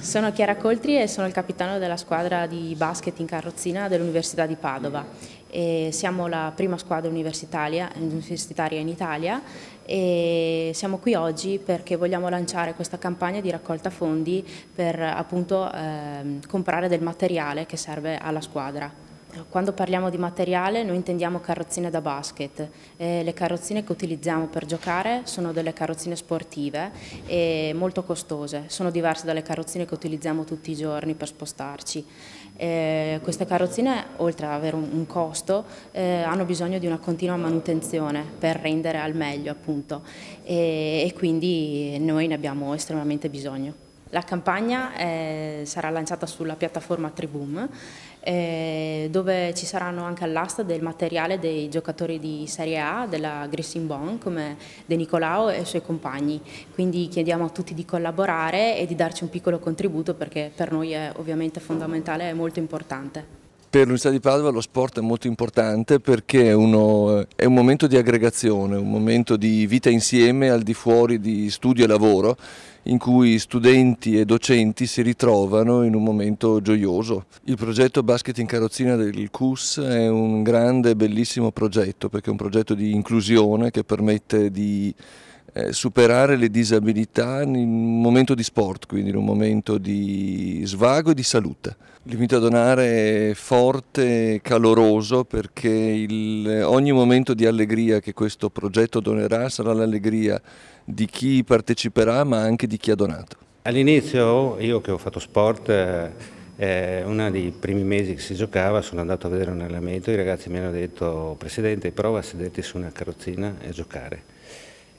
Sono Chiara Coltri e sono il capitano della squadra di basket in carrozzina dell'Università di Padova. E siamo la prima squadra universitaria, in Italia e siamo qui oggi perché vogliamo lanciare questa campagna di raccolta fondi per appunto eh, comprare del materiale che serve alla squadra. Quando parliamo di materiale noi intendiamo carrozzine da basket, eh, le carrozzine che utilizziamo per giocare sono delle carrozzine sportive e molto costose, sono diverse dalle carrozzine che utilizziamo tutti i giorni per spostarci. Eh, queste carrozzine oltre ad avere un, costo eh, hanno bisogno di una continua manutenzione per rendere al meglio appunto e, e quindi noi ne abbiamo estremamente bisogno. La campagna eh, sarà lanciata sulla piattaforma Triboom eh, dove ci saranno anche all'asta del materiale dei giocatori di Serie A, della Grissin Bon, come De Nicolao e i suoi compagni. Quindi chiediamo a tutti di collaborare e di darci un piccolo contributo perché per noi è ovviamente fondamentale e molto importante. Per l'Università di Padova lo sport è molto importante perché è, uno, è, un momento di aggregazione, un momento di vita insieme al di fuori di studio e lavoro in cui studenti e docenti si ritrovano in un momento gioioso. Il progetto Basket in carrozzina del CUS è un grande e bellissimo progetto perché è un progetto di inclusione che permette di eh, superare le disabilità in un momento di sport, quindi in un momento di svago e di salute. L'invito a donare è forte e caloroso perché il, ogni momento di allegria che questo progetto donerà sarà l'allegria di chi parteciperà ma anche di chi ha donato. All'inizio io che ho fatto sport... Eh... eh uno dei primi mesi che si giocava sono andato a vedere un allenamento, e i ragazzi mi hanno detto Presidente prova a sederti su una carrozzina e a giocare.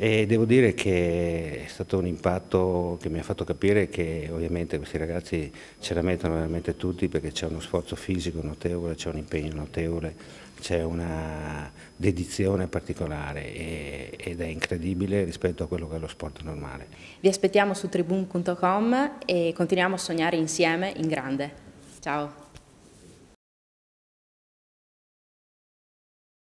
E devo dire che è stato un impatto che mi ha fatto capire che ovviamente questi ragazzi ce la mettono veramente tutti perché c'è uno sforzo fisico notevole, c'è un impegno notevole, c'è una dedizione particolare ed è incredibile rispetto a quello che è lo sport normale. Vi aspettiamo su tribune.com e continuiamo a sognare insieme in grande. Ciao!